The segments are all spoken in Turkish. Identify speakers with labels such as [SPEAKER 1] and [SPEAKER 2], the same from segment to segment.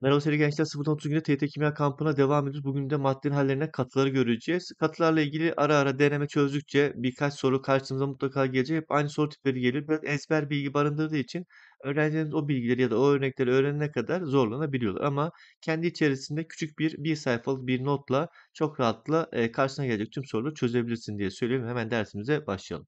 [SPEAKER 1] Merhaba sevgili gençler 0-30 günde TT Kimya kampına devam ediyoruz. Bugün de maddenin hallerine katıları göreceğiz. Katılarla ilgili ara ara deneme çözdükçe birkaç soru karşımıza mutlaka gelecek. Hep aynı soru tipleri gelir. Biraz ezber bilgi barındırdığı için öğrencilerimiz o bilgileri ya da o örnekleri öğrenene kadar zorlanabiliyorlar. Ama kendi içerisinde küçük bir bir sayfalık bir notla çok rahatla e, karşısına gelecek tüm soruları çözebilirsin diye söyleyeyim. Hemen dersimize başlayalım.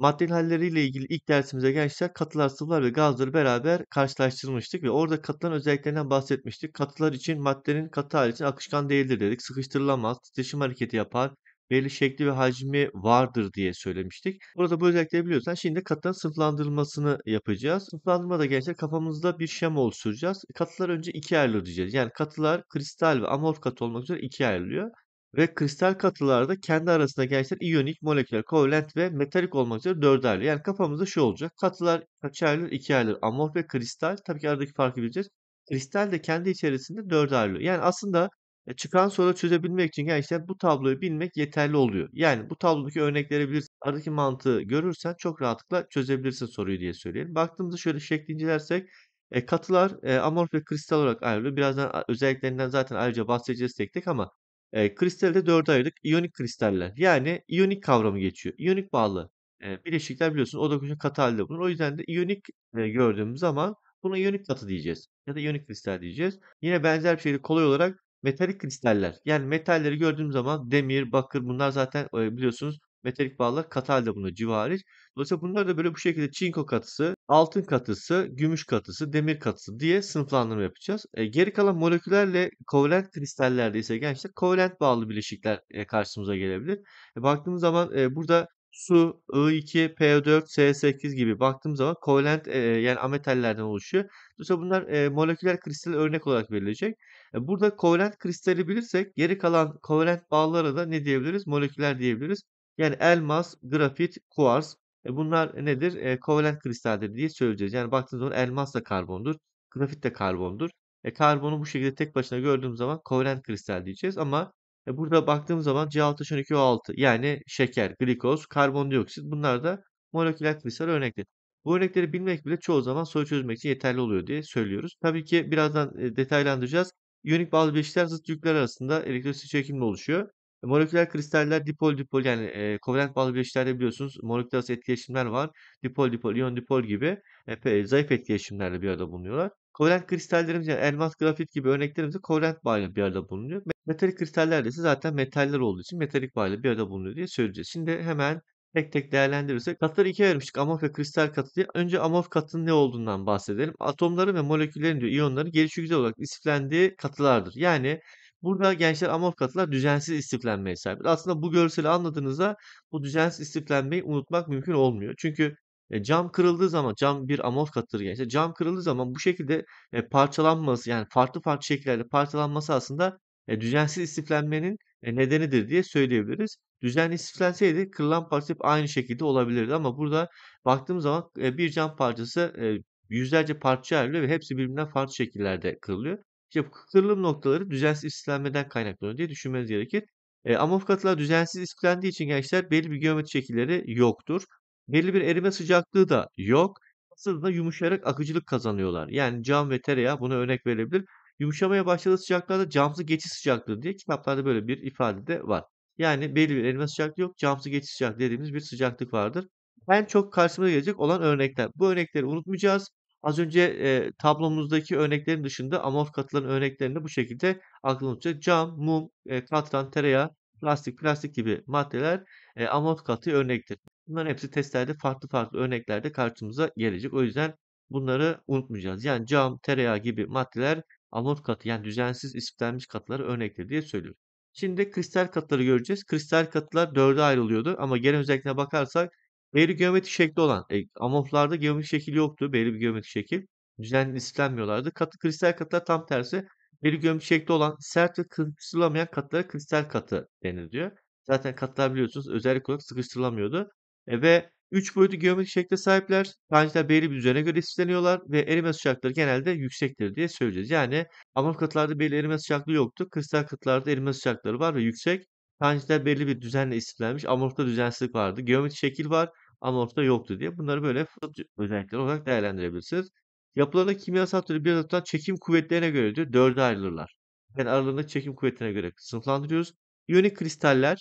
[SPEAKER 1] Maddeli halleriyle ilgili ilk dersimize gençler katılar, sıvılar ve gazları beraber karşılaştırmıştık ve orada katıların özelliklerinden bahsetmiştik. Katılar için maddenin katı hali için akışkan değildir dedik. Sıkıştırılamaz, titreşim hareketi yapar, belli şekli ve hacmi vardır diye söylemiştik. Burada bu özellikleri biliyorsan şimdi katıların sınıflandırılmasını yapacağız. Sınıflandırma da gençler kafamızda bir şema oluşturacağız. Katılar önce ikiye ayrılır diyeceğiz. Yani katılar kristal ve amorf katı olmak üzere ikiye ayrılıyor. Ve kristal katılarda kendi arasında gençler iyonik, moleküler, kovalent ve metalik olmak üzere dörderli. Yani kafamızda şu olacak. Katılar kaç kaçerler, ikiyerler, amorf ve kristal. Tabii ki aradaki farkı bileceğiz. Kristal de kendi içerisinde dörderli. Yani aslında e, çıkan soru çözebilmek için gençler bu tabloyu bilmek yeterli oluyor. Yani bu tablodaki örnekleri bilirsin, aradaki mantığı görürsen çok rahatlıkla çözebilirsin soruyu diye söyleyelim. Baktığımızda şöyle şekli incelersek e, katılar e, amorf ve kristal olarak ayrılıyor. Birazdan özelliklerinden zaten ayrıca bahsedeceğiz tek tek ama e, kristali de dörde ayırdık. İyonik kristaller. Yani iyonik kavramı geçiyor. İyonik bağlı. E, bileşikler biliyorsun oda köşe katı halde bulunur. O yüzden de iyonik e, gördüğümüz zaman buna iyonik katı diyeceğiz. Ya da iyonik kristal diyeceğiz. Yine benzer bir şeyi kolay olarak metalik kristaller. Yani metalleri gördüğüm zaman demir, bakır bunlar zaten e, biliyorsunuz metalik bağlar katı halde bulunuyor civariç. Dolayısıyla bunlar da böyle bu şekilde çinko katısı, altın katısı, gümüş katısı, demir katısı diye sınıflandırma yapacağız. E, geri kalan moleküllerle kovalent kristallerde ise gençler kovalent bağlı bileşikler e, karşımıza gelebilir. E, baktığımız zaman e, burada su, I2, PO4, S8 gibi baktığım zaman kovalent e, yani ametallerden oluşuyor. Dolayısıyla bunlar e, moleküler kristal örnek olarak verilecek. E, burada kovalent kristali bilirsek geri kalan kovalent bağlara da ne diyebiliriz? Moleküler diyebiliriz. Yani elmas, grafit, kuars. E bunlar nedir? E, kovalent kristaldir diye söyleyeceğiz. Yani baktığınız zaman elmas da karbondur. Grafit de karbondur. E, karbonu bu şekilde tek başına gördüğüm zaman kovalent kristal diyeceğiz. Ama e, burada baktığım zaman C6H12O6 yani şeker, glikoz, karbondioksit bunlar da moleküler kristal örnekleri. Bu örnekleri bilmek bile çoğu zaman soru çözmek için yeterli oluyor diye söylüyoruz. Tabii ki birazdan e, detaylandıracağız. İyonik bazı bileşikler zıt yükler arasında elektrositü çekimle oluşuyor. Moleküler kristaller dipol dipol yani e, kovalent bağlı bileşiklerde biliyorsunuz moleküler arası etkileşimler var. Dipol dipol, iyon dipol gibi e, zayıf etkileşimlerle bir arada bulunuyorlar. Kovalent kristallerimiz yani elmas, grafit gibi örneklerimiz de kovalent bağlı bir arada bulunuyor. Metalik kristaller ise zaten metaller olduğu için metalik bağlı bir arada bulunuyor diye söyleyeceğiz. Şimdi hemen tek tek değerlendirirsek katları ikiye ayırmıştık amorf ve kristal katı diye. Önce amorf katının ne olduğundan bahsedelim. Atomların ve moleküllerin diyor iyonları gelişi güzel olarak istiflendiği katılardır. Yani Burada gençler amorf katılar düzensiz istiflenmeye sahip. Aslında bu görseli anladığınızda bu düzensiz istiflenmeyi unutmak mümkün olmuyor. Çünkü e, cam kırıldığı zaman cam bir amorf katıdır gençler. Cam kırıldığı zaman bu şekilde e, parçalanması yani farklı farklı şekillerde parçalanması aslında e, düzensiz istiflenmenin nedenidir diye söyleyebiliriz. Düzenli istiflenseydi kırılan parça aynı şekilde olabilirdi ama burada baktığım zaman bir cam parçası yüzlerce parça ayrılıyor ve hepsi birbirinden farklı şekillerde kırılıyor. İşte bu kırılım noktaları düzensiz istiflenmeden kaynaklanıyor diye düşünmeniz gerekir. E, katılar düzensiz istiflendiği için gençler belli bir geometri şekilleri yoktur. Belli bir erime sıcaklığı da yok. Aslında yumuşayarak akıcılık kazanıyorlar. Yani cam ve tereyağı buna örnek verebilir. Yumuşamaya başladığı sıcaklarda camsı geçiş sıcaklığı diye kitaplarda böyle bir ifade de var. Yani belli bir erime sıcaklığı yok. Camsı geçiş sıcaklığı dediğimiz bir sıcaklık vardır. En çok karşımıza gelecek olan örnekler. Bu örnekleri unutmayacağız. Az önce e, tablomuzdaki örneklerin dışında amorf katıların örneklerini bu şekilde aklımda Cam, mum, e, katran, tereyağı, plastik, plastik gibi maddeler e, amorf katı örnektir. Bunların hepsi testlerde farklı farklı örneklerde karşımıza gelecek. O yüzden bunları unutmayacağız. Yani cam, tereyağı gibi maddeler amorf katı yani düzensiz isiplenmiş katıları örnektir diye söylüyoruz. Şimdi kristal katları göreceğiz. Kristal katılar dörde ayrılıyordu ama genel özelliklerine bakarsak Belli geometrik şekli olan, e, amorflarda geometrik şekil yoktu. Belli bir geometrik şekil. Düzenli istenmiyorlardı. Katı kristal katılar tam tersi. Belli geometrik şekli olan sert ve sıkıştırılamayan katlara kristal katı deniliyor. Zaten katlar biliyorsunuz özellik olarak sıkıştırılamıyordu. E, ve 3 boyutlu geometrik şekle sahipler. Tanjitler belli bir düzene göre isteniyorlar ve erime sıcaklıkları genelde yüksektir diye söyleyeceğiz. Yani amorf katılarda belli erime sıcaklığı yoktu. Kristal katılarda erime sıcaklıkları var ve yüksek. Tangi'de belli bir düzenle isimlenmiş. Amorf'ta düzensizlik vardı. Geometrik şekil var. Amorf'ta yoktu diye. Bunları böyle özellikler olarak değerlendirebilirsiniz. Yapılarda kimyasal türü bir tutan çekim kuvvetlerine göre diyor. Dörde ayrılırlar. Yani aralarında çekim kuvvetine göre sınıflandırıyoruz. İyonik kristaller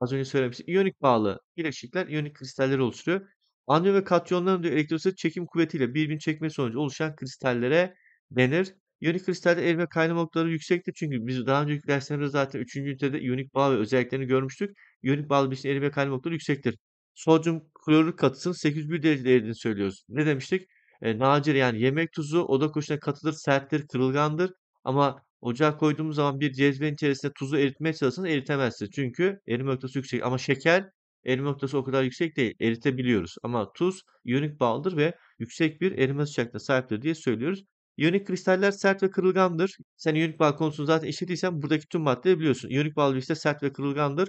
[SPEAKER 1] az önce söylemiştim. İyonik bağlı bileşikler iyonik kristalleri oluşturuyor. Anion ve katyonların diyor elektrostatik çekim kuvvetiyle birbirini çekme sonucu oluşan kristallere denir. İyonik kristalde erime kaynama noktaları yüksektir. Çünkü biz daha önceki derslerimizde zaten 3. ünitede iyonik bağ ve özelliklerini görmüştük. İyonik bağlı bileşinin erime kaynama noktaları yüksektir. Sodyum klorür katısının 801 derecede eridiğini söylüyoruz. Ne demiştik? E, nacire yani yemek tuzu oda koşuna katılır, serttir, kırılgandır. Ama ocağa koyduğumuz zaman bir cezvenin içerisinde tuzu eritmeye çalışsanız eritemezsiniz. Çünkü erime noktası yüksek. Ama şeker erime noktası o kadar yüksek değil. Eritebiliyoruz. Ama tuz iyonik bağlıdır ve yüksek bir erime sıcaklığına sahiptir diye söylüyoruz. İyonik kristaller sert ve kırılgandır. Sen iyonik bağ konusunu zaten işlediysen buradaki tüm maddeyi biliyorsun. İyonik bağlı işte sert ve kırılgandır.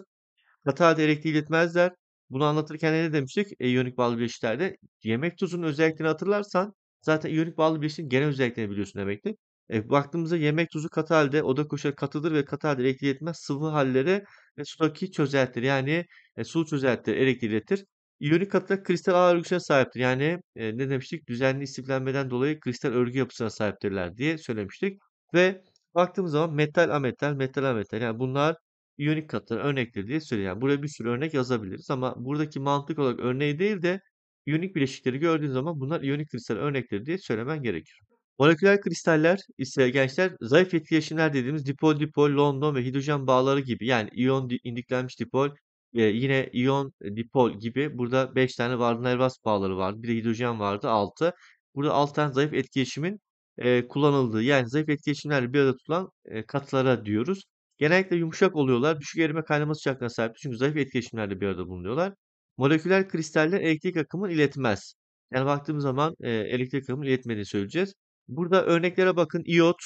[SPEAKER 1] Katalat erekti iletmezler. Bunu anlatırken ne demiştik? E, iyonik bağlı bileşiklerde yemek tuzunun özelliklerini hatırlarsan zaten iyonik bağlı bileşiğin genel özelliklerini biliyorsun demektir. E, baktığımızda yemek tuzu katı halde oda koşar katıdır ve katı halde erekli iletmez sıvı hallere ve sudaki çözeltir. Yani e, su çözeltir, erekli iletir. İyonik katılar kristal ağ örgüsüne sahiptir. Yani e, ne demiştik? Düzenli istiflenmeden dolayı kristal örgü yapısına sahiptirler diye söylemiştik. Ve baktığımız zaman metal ametal, metal ametal. Yani bunlar iyonik katıların örnekleri diye söylüyor. Yani buraya bir sürü örnek yazabiliriz ama buradaki mantık olarak örneği değil de iyonik bileşikleri gördüğün zaman bunlar iyonik kristal örnekleri diye söylemen gerekiyor. Moleküler kristaller ise gençler zayıf etkileşimler dediğimiz dipol dipol, london ve hidrojen bağları gibi yani iyon indiklenmiş dipol, Eee, yine iyon, e, dipol gibi burada 5 tane Van der Waals bağları vardı. Bir de hidrojen vardı 6. Burada 6 tane zayıf etkileşimin, eee, kullanıldığı yani zayıf etkileşimler bir arada tutulan, eee, katılara diyoruz. Genellikle yumuşak oluyorlar. Düşük erime kaynama sıcaklığına sahip çünkü zayıf etkileşimlerle bir arada bulunuyorlar. Moleküler kristaller elektrik akımını iletmez. Yani baktığımız zaman, eee, elektrik akımını iletmediğini söyleyeceğiz. Burada örneklere bakın iyot,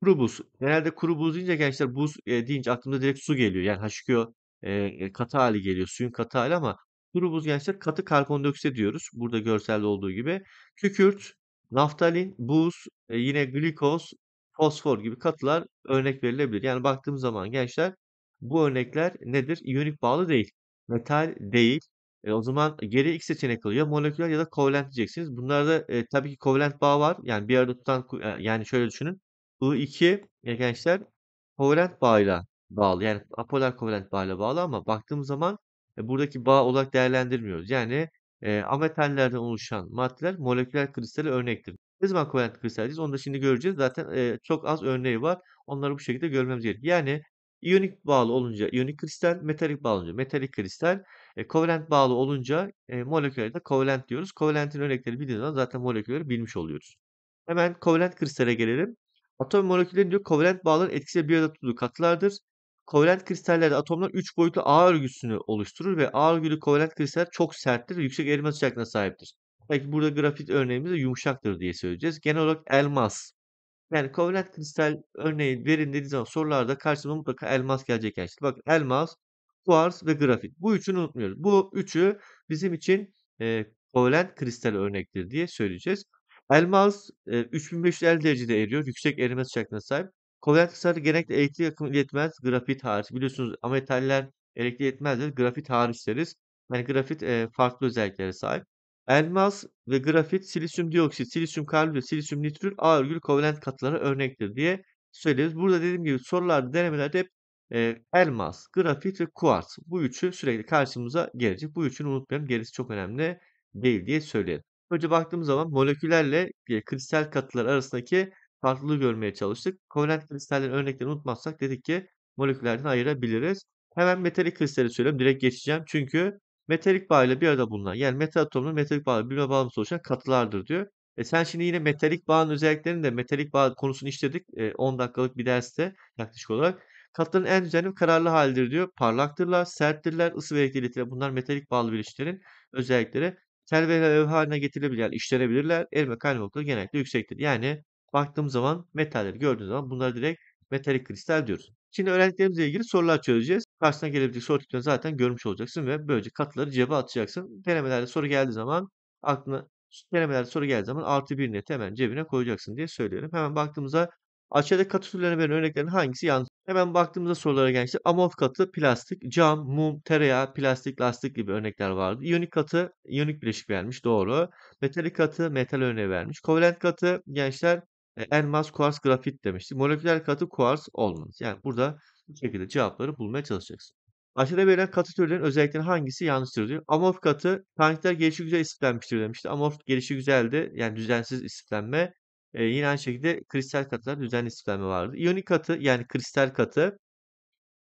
[SPEAKER 1] kuru buz. Genelde kuru buz deyince gençler buz, eee, deyince aklımıza direkt su geliyor. Yani H2O e, katı hali geliyor. Suyun katı hali ama kuru buz gençler katı karbondioksit diyoruz. Burada görselde olduğu gibi. Kükürt, naftalin, buz, e, yine glikoz, fosfor gibi katılar örnek verilebilir. Yani baktığımız zaman gençler bu örnekler nedir? İyonik bağlı değil. Metal değil. E, o zaman geri ilk seçenek oluyor, Moleküler ya da kovalent diyeceksiniz. Bunlarda e, tabii ki kovalent bağ var. Yani bir arada tutan e, yani şöyle düşünün. I2 e, gençler kovalent bağıyla bağlı. Yani apolar kovalent bağla bağlı ama baktığımız zaman e, buradaki bağ olarak değerlendirmiyoruz. Yani e, ametallerden oluşan maddeler moleküler kristale örnektir. Ne zaman kovalent kristal diyeceğiz onu da şimdi göreceğiz. Zaten e, çok az örneği var. Onları bu şekilde görmemiz gerekiyor. Yani iyonik bağlı olunca iyonik kristal, metalik bağlı olunca metalik kristal, e, kovalent bağlı olunca e, molekülerde kovalent diyoruz. Kovalentin örnekleri bildiğimiz zaman zaten molekülleri bilmiş oluyoruz. Hemen kovalent kristale gelelim. Atom molekülleri diyor kovalent bağların etkisiyle bir arada tutulduğu katılardır kovalent kristallerde atomlar 3 boyutlu A örgüsünü oluşturur ve A örgülü kovalent kristaller çok serttir ve yüksek erime sıcaklığına sahiptir. Belki burada grafit örneğimizde yumuşaktır diye söyleyeceğiz. Genel olarak elmas. Yani kovalent kristal örneği verin dediği zaman sorularda karşımıza mutlaka elmas gelecek. Yani işte Bakın elmas, kuars ve grafit. Bu üçünü unutmuyoruz. Bu üçü bizim için e, kovalent kristal örnektir diye söyleyeceğiz. Elmas e, 3550 derecede eriyor. Yüksek erime sıcaklığına sahip. Kolyen kısarı genellikle elektrik akımı iletmez. Grafit hariç. Biliyorsunuz ametaller elektrik iletmezler. Grafit hariç deriz. Yani grafit e, farklı özelliklere sahip. Elmas ve grafit silisyum dioksit, silisyum karbür, silisyum nitrür A örgülü kovalent katıları örnektir diye söylüyoruz. Burada dediğim gibi sorularda denemelerde hep e, elmas, grafit ve kuarts bu üçü sürekli karşımıza gelecek. Bu üçünü unutmayalım. Gerisi çok önemli değil diye söyleyelim. Önce baktığımız zaman moleküllerle e, kristal katılar arasındaki farklılığı görmeye çalıştık. Kovalent kristallerin örneklerini unutmazsak dedik ki moleküllerden ayırabiliriz. Hemen metalik kristali söyleyeyim. Direkt geçeceğim. Çünkü metalik ile bir arada bulunan yani metal atomunun metalik bağıyla birbirine bağlantısı oluşan katılardır diyor. E sen şimdi yine metalik bağın özelliklerini de metalik bağ konusunu işledik. E, 10 dakikalık bir derste yaklaşık olarak. Katların en düzenli kararlı halidir diyor. Parlaktırlar, serttirler, ısı ve elektrikle bunlar metalik bağlı bileşiklerin özellikleri. Tel ve levha haline getirilebilir yani işlenebilirler. Erime kaynamakları genellikle yüksektir. Yani baktığım zaman metalleri gördüğüm zaman bunları direkt metalik kristal diyoruz. Şimdi öğrendiklerimizle ilgili sorular çözeceğiz. Karşına gelebilecek soru tiplerini zaten görmüş olacaksın ve böylece katları cebe atacaksın. Denemelerde soru geldiği zaman aklına denemelerde soru geldiği zaman artı birini hemen cebine koyacaksın diye söylüyorum. Hemen baktığımızda aşağıdaki katı türlerine verilen örneklerin hangisi yanlış? Hemen baktığımızda sorulara gençler amorf katı, plastik, cam, mum, tereyağı, plastik, lastik gibi örnekler vardı. İyonik katı, iyonik bileşik vermiş doğru. Metalik katı, metal örneği vermiş. Kovalent katı gençler e, elmas, kuars, grafit demişti. Moleküler katı kuars olmaz. Yani burada bu şekilde cevapları bulmaya çalışacaksın. Aşağıda verilen katı türlerin özellikleri hangisi yanlıştır diyor. Amorf katı tankler gelişi güzel istiflenmiştir demişti. Amorf gelişi güzeldi. Yani düzensiz istiflenme. E, yine aynı şekilde kristal katılar düzenli istiflenme vardı. İyonik katı yani kristal katı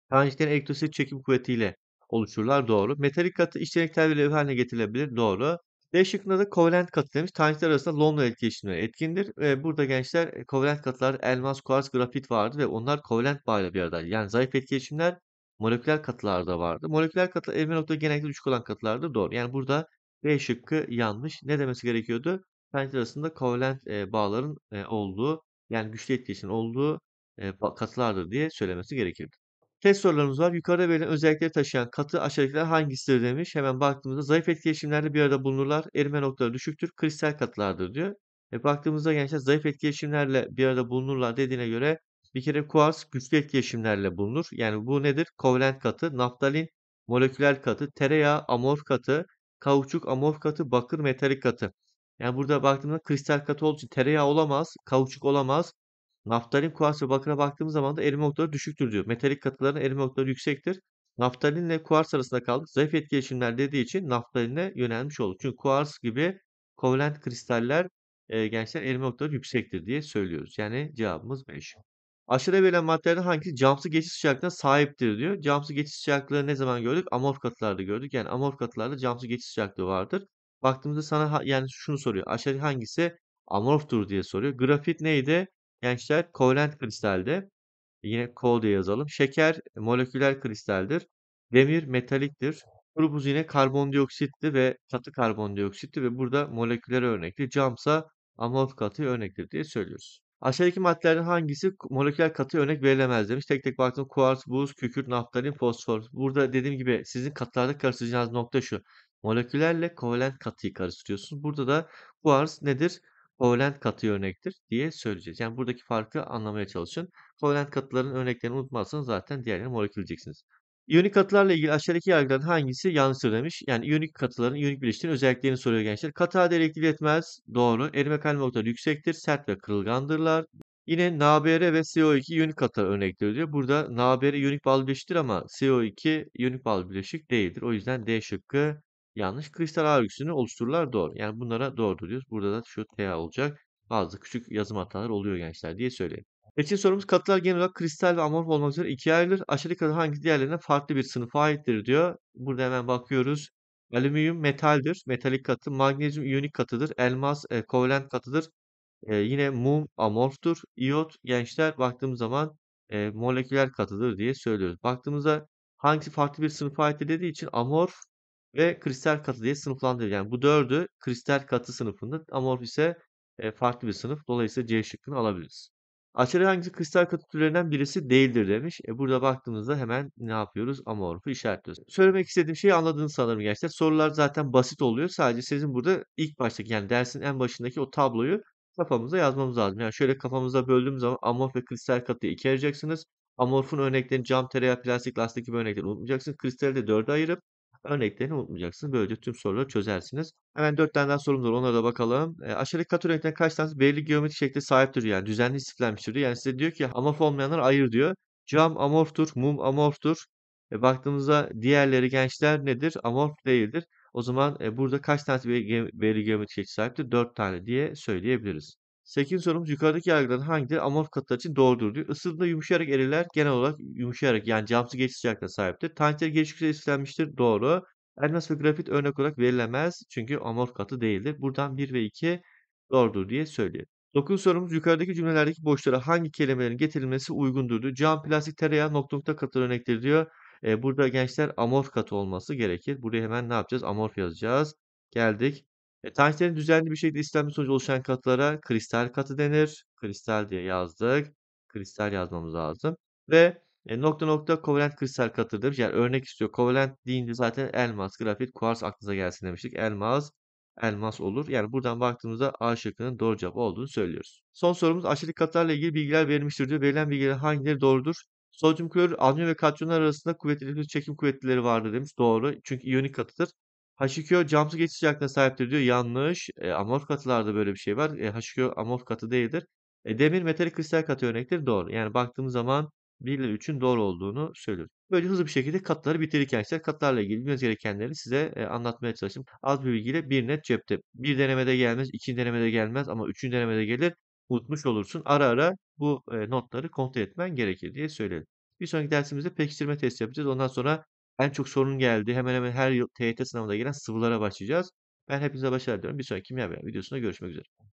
[SPEAKER 1] tanjiklerin elektrostik çekim kuvvetiyle oluşurlar. Doğru. Metalik katı içten tel bir haline getirilebilir. Doğru. D şıkkında da kovalent katı demiş. Tanjitler arasında Lomla etkileşimleri etkindir. Ee, burada gençler e, kovalent katılar elmas, kuarz, grafit vardı ve onlar kovalent bağıyla bir aradaydı. Yani zayıf etkileşimler moleküler katılarda vardı. Moleküler katı evren noktada genellikle düşük olan katılardır. Doğru. Yani burada B şıkkı yanlış. Ne demesi gerekiyordu? Tanjitler arasında kovalent e, bağların e, olduğu yani güçlü etkileşim olduğu e, katılardır diye söylemesi gerekirdi. Test sorularımız var. Yukarıda verilen özellikleri taşıyan katı aşağıdakiler hangisidir demiş. Hemen baktığımızda zayıf etkileşimlerde bir arada bulunurlar. Erime noktaları düşüktür. Kristal katılardır diyor. E baktığımızda gençler zayıf etkileşimlerle bir arada bulunurlar dediğine göre bir kere kuars güçlü etkileşimlerle bulunur. Yani bu nedir? Kovalent katı, naftalin moleküler katı, tereyağı amorf katı, kauçuk amorf katı, bakır metalik katı. Yani burada baktığımızda kristal katı olduğu için tereyağı olamaz, kauçuk olamaz, Naftalin, kuars ve bakıra baktığımız zaman da erime noktaları düşüktür diyor. Metalik katıların erime noktaları yüksektir. Naftalinle kuars arasında kaldık. Zayıf etkileşimler dediği için naftaline yönelmiş olduk. Çünkü kuars gibi kovalent kristaller e, gençler erime noktaları yüksektir diye söylüyoruz. Yani cevabımız 5. Aşağıda verilen maddelerin hangisi camsı geçiş sıcaklığına sahiptir diyor. Camsı geçiş sıcaklığı ne zaman gördük? Amorf katılarda gördük. Yani amorf katılarda camsı geçiş sıcaklığı vardır. Baktığımızda sana yani şunu soruyor. Aşağıdaki hangisi amorftur diye soruyor. Grafit neydi? gençler kovalent kristalde. Yine kol diye yazalım. Şeker moleküler kristaldir. Demir metalik,tir Kuru buz yine karbondioksitli ve katı karbondioksitli ve burada moleküler örnekli. Camsa amorf katı örnektir diye söylüyoruz. Aşağıdaki maddelerden hangisi moleküler katı örnek verilemez demiş. Tek tek baktım kuarts, buz, kükürt, naftalin, fosfor. Burada dediğim gibi sizin katılarda karıştıracağınız nokta şu. Molekülerle kovalent katıyı karıştırıyorsunuz. Burada da kuarts nedir? kovalent katı örnektir diye söyleyeceğiz. Yani buradaki farkı anlamaya çalışın. Kovalent katıların örneklerini unutmazsanız zaten diğerlerini molekül diyeceksiniz. İyonik katılarla ilgili aşağıdaki yargıların hangisi yanlıştır demiş. Yani iyonik katıların iyonik bileşiklerin özelliklerini soruyor gençler. Katı halde elektrik iletmez. Doğru. Erime kaynama noktaları yüksektir. Sert ve kırılgandırlar. Yine NaBr ve CO2 iyonik katılar örnekleri diyor. Burada NaBr iyonik bağlı bileşiktir ama CO2 iyonik bağlı bileşik değildir. O yüzden D şıkkı yanlış. Kristal ağ öyküsünü oluştururlar doğru. Yani bunlara doğru diyoruz. Burada da şu T olacak. Bazı küçük yazım hataları oluyor gençler diye söyleyelim. İçin sorumuz katılar genel olarak kristal ve amorf olmak üzere ikiye ayrılır. Aşağıdakilerden hangi diğerlerine farklı bir sınıfa aittir diyor. Burada hemen bakıyoruz. Alüminyum metaldir. Metalik katı. Magnezyum iyonik katıdır. Elmas e, kovalent katıdır. E, yine mum amorftur. İyot gençler baktığımız zaman e, moleküler katıdır diye söylüyoruz. Baktığımızda hangisi farklı bir sınıfa aittir dediği için amorf ve kristal katı diye sınıflandırıyor. Yani bu dördü kristal katı sınıfında, amorf ise e, farklı bir sınıf. Dolayısıyla C şıkkını alabiliriz. Aşağıda hangisi kristal katı türlerinden birisi değildir demiş. E burada baktığımızda hemen ne yapıyoruz? Amorfu işaretliyoruz. Söylemek istediğim şeyi anladığınız sanırım gençler. Sorular zaten basit oluyor. Sadece sizin burada ilk baştaki yani dersin en başındaki o tabloyu kafamıza yazmamız lazım. Yani şöyle kafamıza böldüğümüz zaman amorf ve kristal katıyı ikiye ayıracaksınız. Amorfun örneklerini cam, tereyağı, plastik, lastik gibi örnekleri unutmayacaksınız. Kristali de dörde ayırıp örneklerini unutmayacaksın Böylece tüm soruları çözersiniz. Hemen 4 tane daha sorum var. Onlara da bakalım. E, aşağıdaki kat örneklerinden kaç tane? belirli geometrik şekli sahiptir diyor. Yani düzenli istiflenmiştir diyor. Yani size diyor ki amorf olmayanlar ayır diyor. Cam amorftur, mum amorftur. E, baktığımızda diğerleri gençler nedir? Amorf değildir. O zaman e, burada kaç tane belirli geometrik şekli sahiptir? 4 tane diye söyleyebiliriz. 8. sorumuz yukarıdaki yargıların hangileri amorf katılar için doğrudur diyor. Isıdığında yumuşayarak eriler genel olarak yumuşayarak yani camsı geçiş sıcaklığına sahiptir. Tankleri geliş yüksek Doğru. Elmas ve grafit örnek olarak verilemez çünkü amorf katı değildir. Buradan 1 ve 2 doğrudur diye söylüyor. 9. sorumuz yukarıdaki cümlelerdeki boşlara hangi kelimelerin getirilmesi uygundur diyor. Cam, plastik, tereyağı, nokta nokta katı örnektir diyor. E, burada gençler amorf katı olması gerekir. Buraya hemen ne yapacağız? Amorf yazacağız. Geldik. E, Tanklerin düzenli bir şekilde istenme sonucu oluşan katlara kristal katı denir. Kristal diye yazdık. Kristal yazmamız lazım. Ve e, nokta nokta kovalent kristal katı demiş. Yani örnek istiyor. Kovalent deyince zaten elmas, grafit, kuars aklınıza gelsin demiştik. Elmas, elmas olur. Yani buradan baktığımızda A şıkkının doğru cevap olduğunu söylüyoruz. Son sorumuz aşırı katlarla ilgili bilgiler verilmiştir diyor. Verilen bilgiler hangileri doğrudur? Sodyum klorür, alüminyum ve katyonlar arasında kuvvetli elektrik çekim kuvvetleri vardır demiş. Doğru. Çünkü iyonik katıdır. H2O camsı geçiş sıcaklığına sahiptir diyor. Yanlış. E, amorf katılarda böyle bir şey var. E, h amorf katı değildir. E, demir metalik kristal katı örnektir. Doğru. Yani baktığımız zaman 1 ile 3'ün doğru olduğunu söylüyorum. Böyle hızlı bir şekilde katları bitirirken size katlarla ilgili bilmeniz gerekenleri size e, anlatmaya çalıştım. Az bir bilgiyle bir net cepte. Bir denemede gelmez, iki denemede gelmez ama üçüncü denemede gelir. Unutmuş olursun. Ara ara bu e, notları kontrol etmen gerekir diye söyleyelim. Bir sonraki dersimizde pekiştirme testi yapacağız. Ondan sonra en çok sorun geldi. Hemen hemen her yıl TYT sınavında gelen sıvılara başlayacağız. Ben hepinize başarılar diliyorum. Bir sonraki kimya videosunda görüşmek üzere.